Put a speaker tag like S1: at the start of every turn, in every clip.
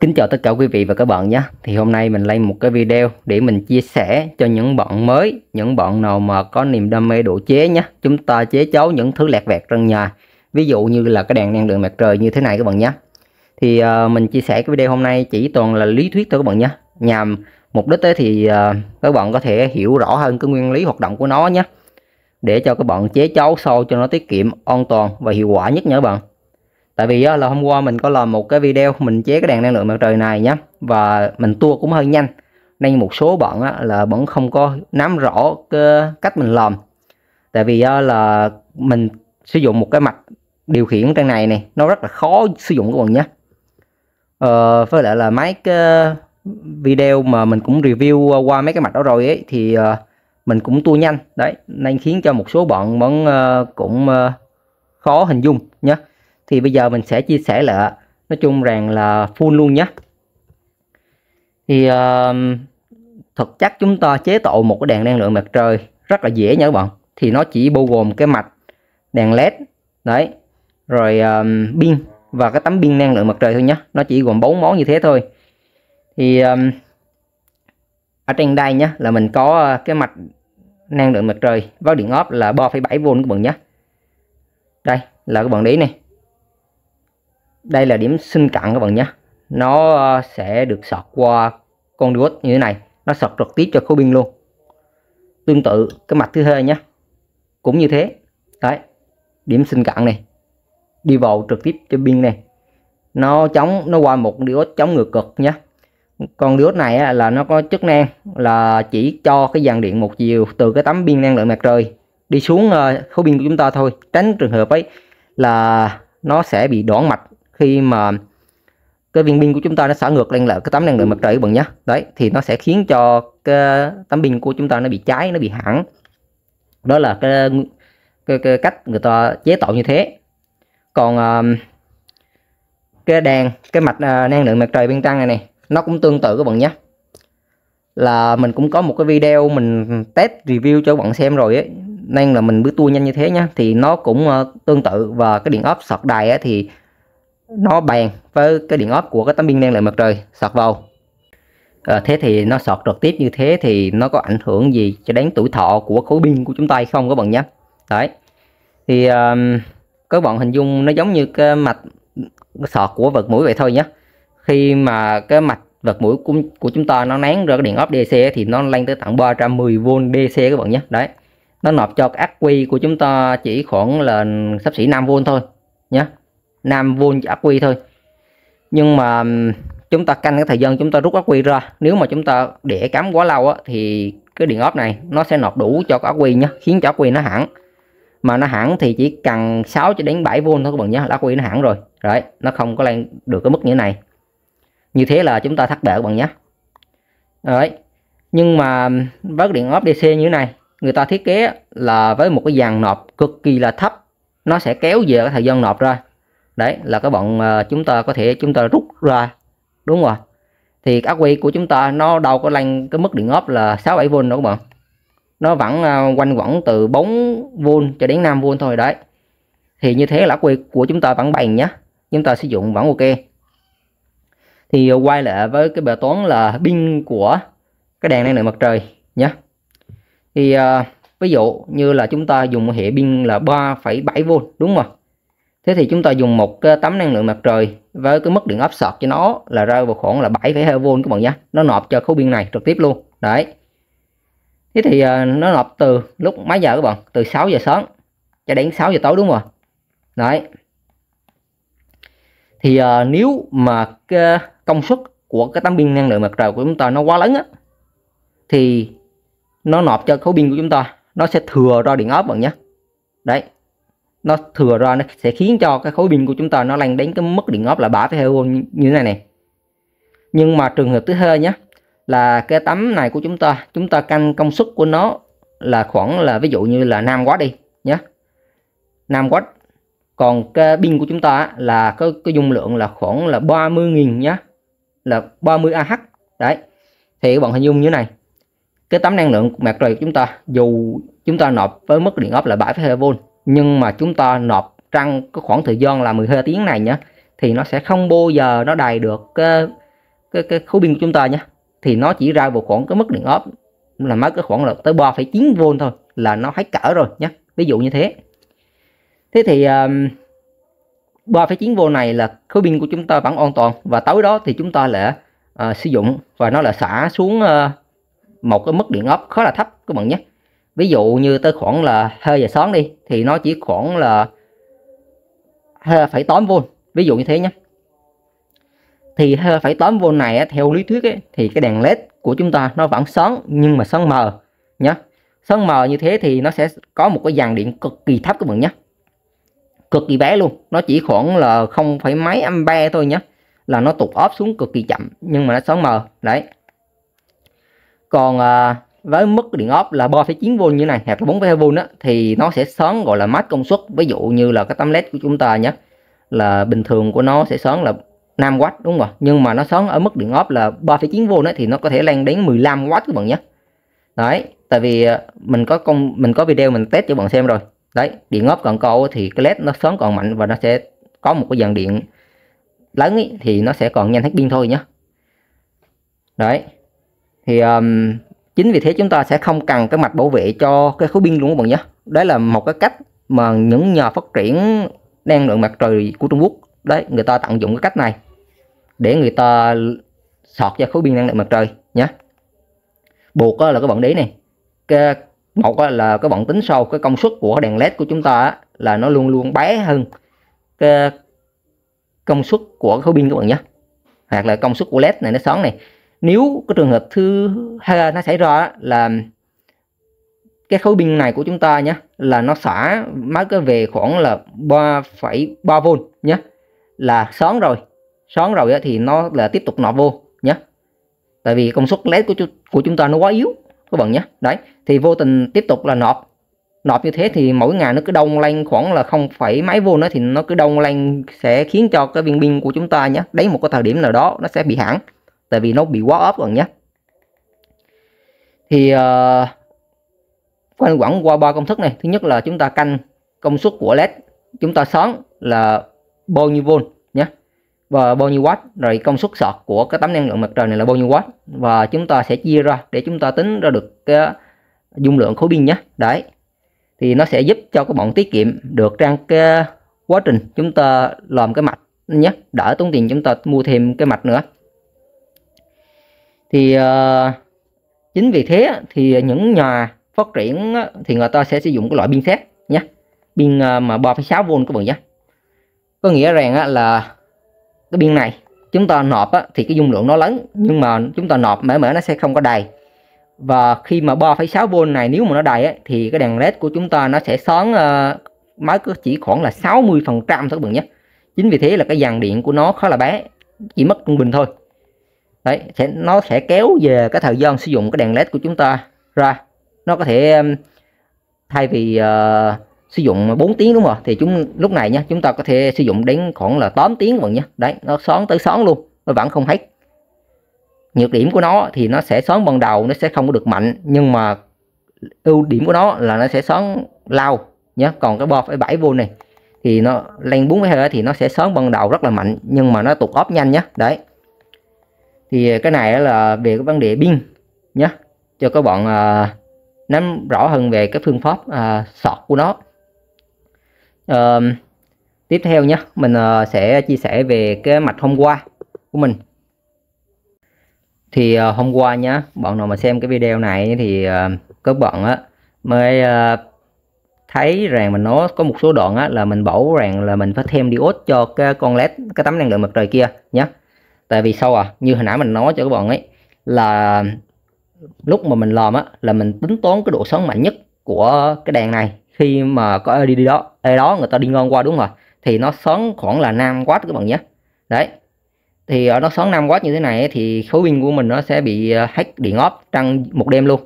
S1: Kính chào tất cả quý vị và các bạn nhé Thì hôm nay mình lên một cái video để mình chia sẻ cho những bạn mới Những bạn nào mà có niềm đam mê độ chế nhé Chúng ta chế chấu những thứ lẹt vẹt trong nhà Ví dụ như là cái đèn năng lượng mặt trời như thế này các bạn nhé Thì uh, mình chia sẻ cái video hôm nay chỉ toàn là lý thuyết thôi các bạn nhé Nhằm mục đích thì uh, các bạn có thể hiểu rõ hơn cái nguyên lý hoạt động của nó nhé Để cho các bạn chế chấu sâu cho nó tiết kiệm, an toàn và hiệu quả nhất nhé các bạn tại vì á, là hôm qua mình có làm một cái video mình chế cái đèn năng lượng mặt trời này nhé và mình tua cũng hơi nhanh nên một số bạn á, là vẫn không có nắm rõ cái cách mình làm tại vì á, là mình sử dụng một cái mặt điều khiển trên này này nó rất là khó sử dụng các bạn nhé ờ, với lại là mấy cái video mà mình cũng review qua mấy cái mặt đó rồi ấy thì ờ, mình cũng tua nhanh đấy nên khiến cho một số bạn vẫn ờ, cũng ờ, khó hình dung nhé thì bây giờ mình sẽ chia sẻ lại nói chung rằng là full luôn nhé thì uh, thực chất chúng ta chế tạo một cái đèn năng lượng mặt trời rất là dễ nha các bạn thì nó chỉ bao gồm cái mạch đèn led đấy rồi um, pin và cái tấm pin năng lượng mặt trời thôi nhé nó chỉ gồm bốn món như thế thôi thì um, ở trên đây nhé là mình có ờ, cái mạch năng lượng mặt trời với điện áp là 3,7V các bạn nhé đây là các bạn đấy này đây là điểm sinh cặn các bạn nhé nó ờ, sẽ được sọt qua con đuốt như thế này nó sọt trực tiếp cho khối biên luôn tương tự cái mặt thứ hai nhé cũng như thế đấy điểm sinh cặn này đi vào trực tiếp cho biên này nó chống nó qua một diode chống ngược cực nhé con diode này là nó có chức năng là chỉ cho cái dàn điện một chiều từ cái tấm biên năng lượng mặt trời đi xuống ờ, khối biên của chúng ta thôi tránh trường hợp ấy là nó sẽ bị đoạn mạch khi mà cái viên pin của chúng ta nó xả ngược lên là cái tấm năng lượng ừ. mặt trời các bạn nhé đấy thì nó sẽ khiến cho cái tấm pin của chúng ta nó bị cháy nó bị hẳn đó là cái, cái, cái cách người ta chế tạo như thế còn à, cái đèn cái mạch năng lượng mặt trời bên trăng này này nó cũng tương tự các bạn nhé là mình cũng có một cái video mình test review cho các bạn xem rồi ấy nên là mình bước tua nhanh như thế nhá thì nó cũng à, tương tự và cái điện áp sạc đài ấy, thì nó bàn với cái điện áp của cái tấm pin năng lượng mặt trời sọt vào à, thế thì nó sọt trực tiếp như thế thì nó có ảnh hưởng gì cho đến tuổi thọ của khối pin của chúng ta hay không các bạn nhé đấy thì um, các bạn hình dung nó giống như cái mạch sọt của vật mũi vậy thôi nhé khi mà cái mạch vật mũi của, của chúng ta nó nén ra cái điện áp DC thì nó lên tới tận 310V DC các bạn nhé đấy nó nộp cho cái ác quy của chúng ta chỉ khoảng là sắp xỉ 5V thôi nhé 5V ắc quy thôi nhưng mà chúng ta canh cái thời gian chúng ta rút ắc quy ra nếu mà chúng ta để cắm quá lâu á, thì cái điện áp này nó sẽ nộp đủ cho ắc quy nhé khiến cho ắc quy nó hẳn mà nó hẳn thì chỉ cần 6 cho đến 7 v thôi các bạn nhé là ắc quy nó hẳn rồi đấy nó không có lên được cái mức như này như thế là chúng ta thắt bệ các bạn nhé đấy nhưng mà với điện áp DC như thế này người ta thiết kế là với một cái dàn nọp cực kỳ là thấp nó sẽ kéo về cái thời gian nọp ra đấy là các bạn ờ, chúng ta có thể chúng ta rút ra đúng không thì ác quy của chúng ta nó đâu có lanh cái mức điện áp là 67V nữa các bạn nó vẫn ờ, quanh quẩn từ 4V cho đến 5V thôi đấy thì như thế là ác quy của chúng ta vẫn bằng nhá chúng ta sử dụng vẫn ok thì quay lại với cái bài toán là pin của cái đèn năng lượng mặt trời nhá thì uh, ví dụ như là chúng ta dùng hệ pin là 3,7V đúng không Thế thì chúng ta dùng một cái ờ, tấm năng lượng mặt trời với cái mức điện áp offset cho nó là rơi vào khoảng là 7,2V các bạn nhé. Nó nộp cho khối pin này trực tiếp luôn. Đấy. Thế thì ờ, nó nộp từ lúc mấy giờ các bạn? Từ 6 giờ sáng cho đến 6 giờ tối đúng không ạ? Đấy. Thì ờ, nếu mà cái công suất của cái tấm pin năng lượng mặt trời của chúng ta nó quá lớn á thì nó nộp cho khối pin của chúng ta nó sẽ thừa ra điện áp bạn nhé. Đấy, nó thừa ra nó sẽ khiến cho cái khối pin của chúng ta nó lan đến cái mức điện áp là 3,2 V như thế này này nhưng mà trường hợp thứ hai nhé là cái tấm này của chúng ta chúng ta canh công suất của nó là khoảng là ví dụ như là nam quá đi nhé nam quá. còn cái pin của chúng ta là có cái dung lượng là khoảng là 30.000 nhé là 30 Ah đấy thì các bạn hình dung như thế này cái tấm năng lượng mặt trời của chúng ta dù chúng ta nộp với mức điện áp là 7,2V nhưng mà chúng ta nộp trong có khoảng thời gian là 12 tiếng này nhá thì nó sẽ không bao giờ nó đầy được cái cái, cái khối pin của chúng ta nhé thì nó chỉ ra vào khoảng cái mức điện áp là mất cái khoảng là tới 3,9V thôi là nó hết cỡ rồi nhá ví dụ như thế thế thì um, 3,9V này là khối pin của chúng ta vẫn an toàn và tối đó thì chúng ta lại uh, sử dụng và nó là xả xuống uh, một cái mức điện áp khá là thấp các bạn nhé ví dụ như tới khoảng là hơi giờ sáng đi thì nó chỉ khoảng là phải tóm vôn ví dụ như thế nhé thì phải tóm vôn này theo lý thuyết ấy, thì cái đèn led của chúng ta nó vẫn sáng nhưng mà sáng mờ nhé sáng mờ như thế thì nó sẽ có một cái dàn điện cực kỳ thấp các bạn nhé cực kỳ bé luôn nó chỉ khoảng là không phải mấy ampe thôi nhé là nó tụt ốp xuống cực kỳ chậm nhưng mà nó sáng mờ đấy còn à, với mức điện áp là 3,9V như này hoặc là 4,2V đó, thì nó sẽ sớm gọi là mát công suất ví dụ như là cái tấm led của chúng ta nhé là bình thường của nó sẽ sớm là 5W đúng không? nhưng mà nó sớm ở mức điện áp là 3,9V đó, thì nó có thể lên đến 15W các bạn nhé đấy tại vì à, mình có công mình có video mình test cho bạn xem rồi đấy điện áp còn cao thì cái led nó sớm còn mạnh và nó sẽ có một cái dàn điện lớn ý, thì nó sẽ còn nhanh hết pin thôi nhé đấy thì um, chính vì thế chúng ta sẽ không cần cái mạch bảo vệ cho cái khối pin luôn các bạn nhé đấy là một cái cách mà những nhà phát triển năng lượng mặt trời của Trung Quốc đấy người ta tận dụng cái cách này để người ta sọt ra khối pin năng lượng mặt trời nhé buộc là các bạn đấy này cái, một là các bạn tính sâu cái công suất của đèn led của chúng ta là nó luôn luôn bé hơn cái công suất của khối pin các bạn nhé hoặc là công suất của led này nó sáng này nếu cái trường hợp thứ hai nó xảy ra là cái khối pin này của chúng ta nhé là nó xả máy cái về khoảng là 3,3V nhé là xón rồi xón rồi thì nó là tiếp tục nọ vô nhé tại vì công suất led của của chúng ta nó quá yếu các bạn nhé đấy thì vô tình tiếp tục là nộp nọp như thế thì mỗi ngày nó cứ đông lên khoảng là không phải mấy vô nó thì nó cứ đông lên sẽ khiến cho cái viên pin của chúng ta nhé đến một cái thời điểm nào đó nó sẽ bị hãng tại vì nó bị quá ốp rồi nhé thì uh, quanh quẩn qua ba công thức này thứ nhất là chúng ta canh công suất của led chúng ta sớm là bao nhiêu volt nhé và bao nhiêu watt rồi công suất sạc của cái tấm năng lượng mặt trời này là bao nhiêu watt và chúng ta sẽ chia ra để chúng ta tính ra được cái dung lượng khối pin nhé đấy thì nó sẽ giúp cho các bạn tiết kiệm được trong cái quá trình chúng ta làm cái mạch nhé đỡ tốn tiền chúng ta mua thêm cái mạch nữa thì uh, chính vì thế thì những nhà phát triển thì người ta sẽ sử dụng cái loại pin xét nhé pin ờ, mà 3,6V các bạn nhé có nghĩa rằng là cái pin này chúng ta nộp thì cái dung lượng nó lớn nhưng mà chúng ta nộp mãi mãi nó sẽ không có đầy và khi mà 3,6V này nếu mà nó đầy thì cái đèn led của chúng ta nó sẽ sáng ờ, máy cứ chỉ khoảng là 60 phần trăm thôi các bạn nhé chính vì thế là cái dàn điện của nó khá là bé chỉ mất trung bình thôi Đấy, sẽ, nó sẽ kéo về cái thời gian sử dụng cái đèn led của chúng ta ra nó có thể um, thay vì uh, sử dụng 4 tiếng đúng không thì chúng lúc này nhé chúng ta có thể sử dụng đến khoảng là 8 tiếng bằng nhá đấy nó xóa tới xóa luôn nó vẫn không hết nhược điểm của nó thì nó sẽ xóa ban đầu nó sẽ không có được mạnh nhưng mà ưu điểm của nó là nó sẽ xóa lao nhé còn cái bo phải 7V này thì nó lên 4 thì nó sẽ xóa ban đầu rất là mạnh nhưng mà nó tụt óp nhanh nhá đấy thì cái này là về cái vấn đề pin nhé cho các bạn à, nắm rõ hơn về cái phương pháp à, sọt của nó à, tiếp theo nhé mình à, sẽ chia sẻ về cái mạch hôm qua của mình thì à, hôm qua nhá bọn nào mà xem cái video này thì à, các bạn á mới à, thấy rằng mình nó có một số đoạn á là mình bảo rằng là mình phải thêm diode cho cái con led cái tấm năng lượng mặt trời kia nhé tại vì sao à như hồi nãy mình nói cho các bạn ấy là lúc mà mình làm á là mình tính toán cái độ sáng mạnh nhất của cái đèn này khi mà có e đi đó e đó người ta đi ngon qua đúng rồi thì nó sáng khoảng là 5 w các bạn nhé đấy thì ở ờ, nó sáng 5 w như thế này thì khối pin của mình nó sẽ bị ờ, hack điện off trong một đêm luôn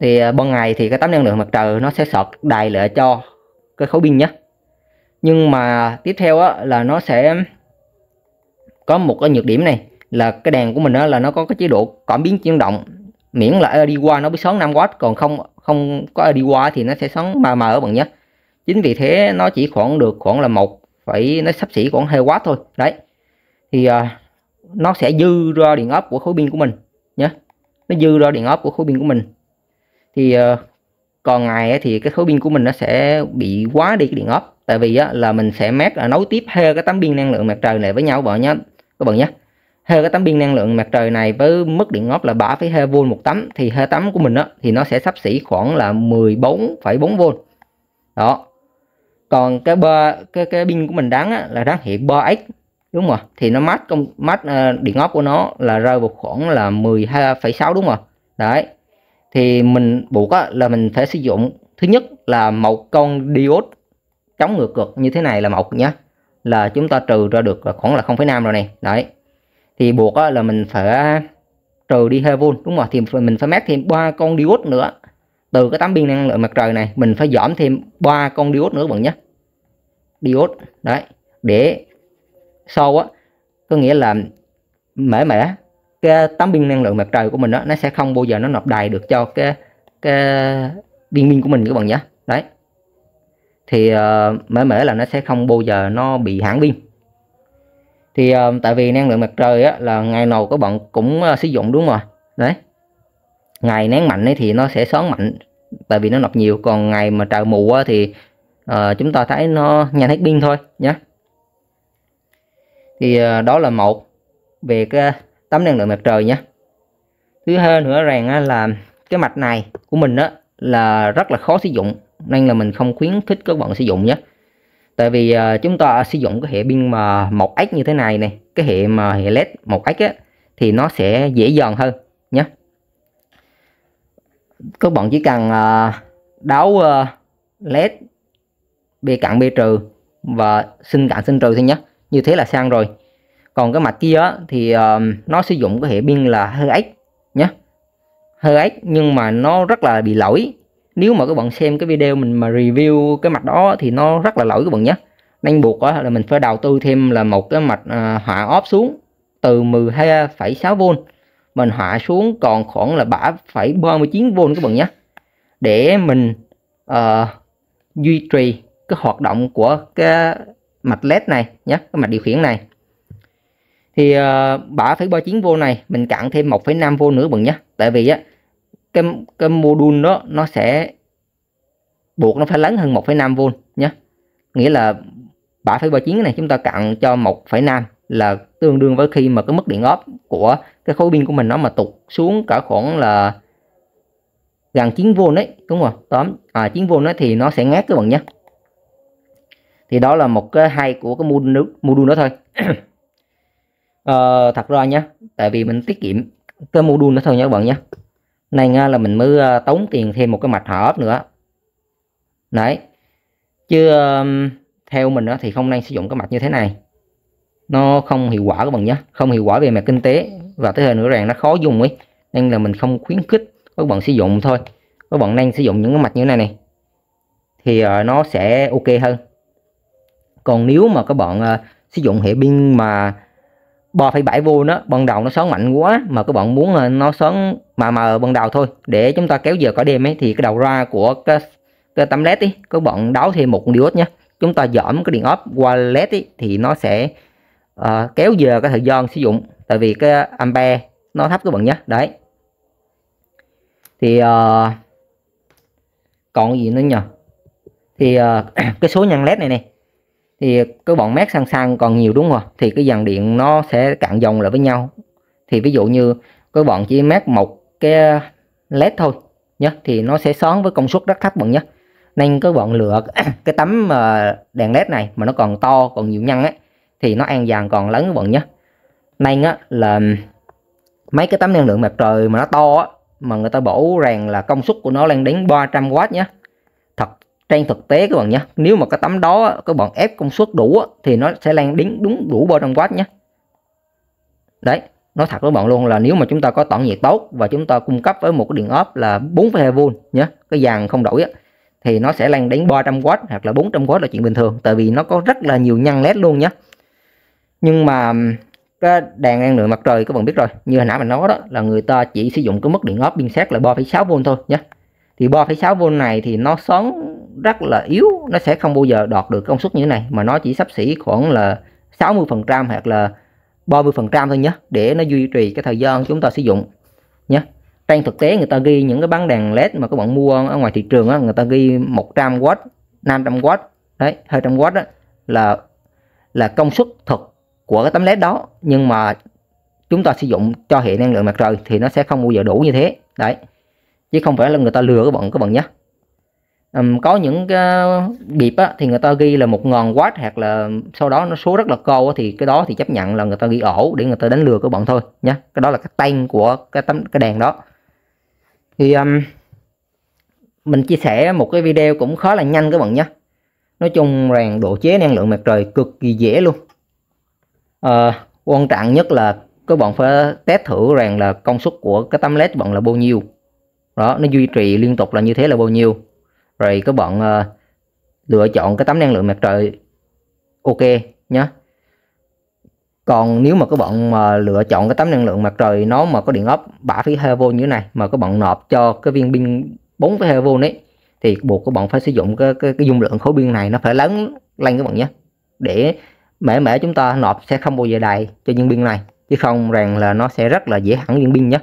S1: thì ờ, ban ngày thì cái tấm năng lượng mặt trời nó sẽ sọt đầy lại cho cái khối pin nhé nhưng mà tiếp theo á, là nó sẽ có một cái nhược điểm này là cái đèn của mình đó là nó có cái chế độ cảm biến chuyển động miễn là đi qua nó mới sáng 5W còn không không có đi qua thì nó sẽ sáng mờ mờ bạn nhé chính vì thế nó chỉ khoảng được khoảng là một phải nó sắp xỉ khoảng 2W thôi đấy thì à, nó sẽ dư ra điện áp của khối pin của mình nhé nó dư ra điện áp của khối pin của mình thì à, còn ngày thì cái khối pin của mình nó sẽ bị quá đi cái điện áp tại vì á, là mình sẽ mát nối tiếp hai cái tấm pin năng lượng mặt trời này với nhau vợ nhé các bạn nhé hơi cái tấm pin năng lượng mặt trời này với mức điện áp là 3,2V một tấm thì hơi tấm của mình đó, thì nó sẽ sắp xỉ khoảng là 14,4V đó còn cái ba cái cái pin của mình đáng là đáng hiện 3x đúng không? thì nó mát công mát uh, ờ, điện áp của nó là rơi vào khoảng là 12,6 đúng không? đấy thì mình buộc là mình phải sử dụng thứ nhất là một con diode chống ngược cực như thế này là một nhé là chúng ta trừ ra được là khoảng là 0,5 rồi này đấy thì buộc là mình phải trừ đi 2 volt đúng rồi thì mình phải mát thêm ba con diode nữa từ cái tấm pin năng lượng mặt trời này mình phải giảm thêm ba con diode nữa bạn nhé diode đấy để sau á có nghĩa là mẻ mẻ cái tấm pin năng lượng mặt trời của mình đó nó sẽ không bao giờ nó nạp đầy được cho cái cái pin pin của mình các bạn nhé đấy thì uh, mễ mễ là nó sẽ không bao giờ nó bị hãn viêm thì uh, tại vì năng lượng mặt trời á, là ngày nào các bạn cũng uh, sử dụng đúng rồi đấy ngày nắng mạnh ấy thì nó sẽ sớm mạnh tại vì nó nọc nhiều còn ngày mà trời mù á, thì uh, chúng ta thấy nó nhanh hết pin thôi nhé thì uh, đó là một về cái tấm năng lượng mặt trời nhé thứ hai nữa rằng là cái mạch này của mình á, là rất là khó sử dụng nên là mình không khuyến khích các bạn sử dụng nhé tại vì uh, chúng ta sử dụng cái hệ pin mà một x như thế này này cái hệ mà hệ led một x á thì nó sẽ dễ dòn hơn nhé các bạn chỉ cần uh, đáo uh, led b cạnh b trừ và sinh cạnh sinh trừ thôi nhé như thế là sang rồi còn cái mặt kia á, thì uh, nó sử dụng cái hệ pin là hơi x nhé hơi x nhưng mà nó rất là bị lỗi nếu mà các bạn xem cái video mình mà review cái mạch đó thì nó rất là lỗi các bạn nhé nên buộc là mình phải đầu tư thêm là một cái mạch à, hạ ốp xuống từ 12,6V mình hạ xuống còn khoảng là 7,39V các bạn nhé để mình uh, duy trì cái hoạt động của cái mạch led này nhé cái mạch điều khiển này thì uh, à, 3,39V này mình cạn thêm 1,5V nữa các bạn nhé tại vì á cái cái module đó nó sẽ buộc nó phải lớn hơn 1,5V nhé nghĩa là 3,39 này chúng ta cặn cho 1,5 là tương đương với khi mà cái mức điện áp của cái khối pin của mình nó mà tụt xuống cả khoảng là gần 9V đấy đúng không tóm à 9V đấy thì nó sẽ ngát các bạn nhé thì đó là một cái hay của cái module module đó thôi à, thật ra nhé tại vì mình tiết kiệm cái module đó thôi nhé các bạn nhé nên là mình mới ờ, tốn tiền thêm một cái mạch hở ốp nữa đấy chứ theo mình thì không nên sử dụng cái mạch như thế này nó không hiệu quả các bạn nhé không hiệu quả về mặt kinh tế và thứ hai nữa rằng nó khó dùng ấy nên là mình không khuyến khích các bạn sử dụng thôi các bạn nên sử dụng những cái mạch như thế này này thì ờ, nó sẽ ok hơn còn nếu mà các bạn ờ, sử dụng hệ pin mà 3,7V nó ban đầu nó xoắn mạnh quá mà các bạn muốn nó xoắn mà mà ban đầu thôi để chúng ta kéo giờ cả đêm ấy thì cái đầu ra của cái, cái tấm led ấy các bạn đấu thêm một diode nhé chúng ta giảm cái điện áp qua led ấy, thì nó sẽ uh, kéo giờ cái thời gian sử dụng tại vì cái ampe nó thấp các bạn nhé đấy thì uh, còn gì nữa nhỉ thì uh, cái số nhân led này này thì cái bọn mét sang sang còn nhiều đúng không thì cái dàn điện nó sẽ cạn dòng lại với nhau thì ví dụ như cái bọn chỉ mét một cái led thôi nhé thì nó sẽ xoắn với công suất rất thấp bọn nhé nên cái bọn lựa cái tấm mà đèn led này mà nó còn to còn nhiều nhăn ấy thì nó ăn dàn còn lớn các bạn nhé nên á là mấy cái tấm năng lượng mặt trời mà nó to á mà người ta bổ rằng là công suất của nó lên đến 300W nhé trên thực tế các bạn nhé nếu mà cái tấm đó các bạn ép công suất đủ thì nó sẽ lan đến đúng đủ 300W nhé đấy nói thật với bạn luôn là nếu mà chúng ta có tản nhiệt tốt và chúng ta cung cấp với một cái điện áp là 4,2V nhé cái dàn không đổi thì nó sẽ lan đến 300W hoặc là 400W là chuyện bình thường tại vì nó có rất là nhiều nhăn led luôn nhé nhưng mà cái đèn năng lượng mặt trời các bạn biết rồi như hồi nãy mình nói đó là người ta chỉ sử dụng cái mức điện áp pin xét là 3,6V thôi nhé thì 3,6V này thì nó xoắn rất là yếu nó sẽ không bao giờ đọt được công suất như thế này mà nó chỉ sắp xỉ khoảng là 60 phần trăm hoặc là 30 phần trăm thôi nhé để nó duy trì cái thời gian chúng ta sử dụng nhé trên thực tế người ta ghi những cái bán đèn led mà các bạn mua ở ngoài thị trường á, người ta ghi 100W 500W đấy 200W đó là là công suất thực của cái tấm led đó nhưng mà chúng ta sử dụng cho hệ năng lượng mặt trời thì nó sẽ không bao giờ đủ như thế đấy chứ không phải là người ta lừa các bạn các bạn nhé um, có những cái bịp ờ, á, thì người ta ghi là một ngàn watt hoặc là sau đó nó số rất là cao á, thì cái đó thì chấp nhận là người ta ghi ổ để người ta đánh lừa các bạn thôi nhé cái đó là cái tên của cái tấm cái đèn đó thì um, mình chia sẻ một cái video cũng khá là nhanh các bạn nhé nói chung rằng độ chế năng lượng mặt trời cực kỳ dễ luôn à, quan trọng nhất là các bạn phải test thử rằng là công suất của cái tấm led bạn là bao nhiêu đó nó duy trì liên tục là như thế là bao nhiêu rồi các bạn uh, ờ, lựa chọn cái tấm năng lượng mặt trời ok nhé còn nếu mà các bạn mà lựa chọn cái tấm năng lượng mặt trời nó mà có điện áp 3,2V như thế này mà các bạn nộp cho cái viên pin bốn 4,2V ấy thì buộc các bạn phải sử dụng cái, cái, cái dung lượng khối pin này nó phải lớn lên các bạn nhé để mẻ mẻ chúng ta nộp sẽ không bao giờ đầy cho viên pin này chứ không rằng là nó sẽ rất là dễ hẳn viên pin nhé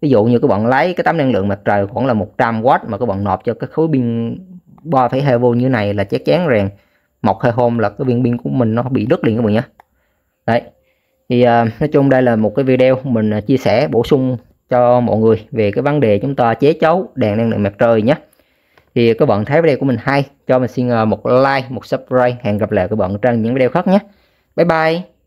S1: ví dụ như các bạn lấy cái tấm năng lượng mặt trời khoảng là 100W mà các bạn nộp cho cái khối pin 3,2V như này là chắc chắn rằng một hai hôm là cái viên pin của mình nó bị đứt liền các bạn nhé đấy thì à, nói chung đây là một cái video mình à, chia sẻ bổ sung cho mọi người về cái vấn đề chúng ta chế chấu đèn năng lượng mặt trời nhé thì các bạn thấy video của mình hay cho mình xin à, một like một subscribe hẹn gặp lại các bạn trong những video khác nhé bye bye